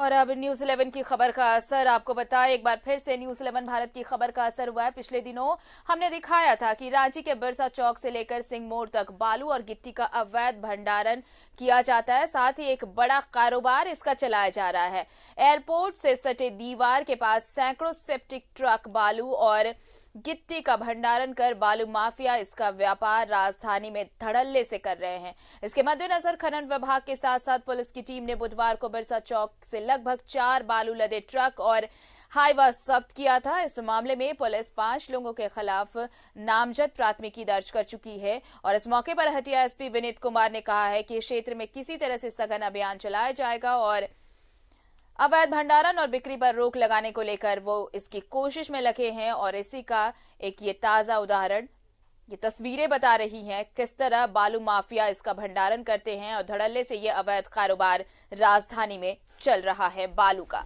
और अब news eleven की खबर का असर आपको बताएं एक बार फिर से न्यूज इलेवन भारत की खबर का असर हुआ है पिछले दिनों हमने दिखाया था कि रांची के बिरसा चौक से लेकर सिंह मोड़ तक बालू और गिट्टी का अवैध भंडारण किया जाता है साथ ही एक बड़ा कारोबार इसका चलाया जा रहा है एयरपोर्ट से सटे दीवार के पास सैकड़ों सेप्टिक ट्रक बालू और गिट्टी का भंडारण कर बालू माफिया इसका व्यापार राजधानी में धड़ल्ले से कर रहे हैं इसके मद्देनजर खनन विभाग के साथ साथ पुलिस की टीम ने बुधवार को बिरसा चौक से लगभग चार बालू लदे ट्रक और हाईवा जब्त किया था इस मामले में पुलिस पांच लोगों के खिलाफ नामजद प्राथमिकी दर्ज कर चुकी है और इस मौके पर हटिया एसपी विनीत कुमार ने कहा है कि क्षेत्र में किसी तरह से सघन अभियान चलाया जाएगा और अवैध भंडारण और बिक्री पर रोक लगाने को लेकर वो इसकी कोशिश में लगे हैं और इसी का एक ये ताजा उदाहरण ये तस्वीरें बता रही हैं किस तरह बालू माफिया इसका भंडारण करते हैं और धड़ल्ले से ये अवैध कारोबार राजधानी में चल रहा है बालू का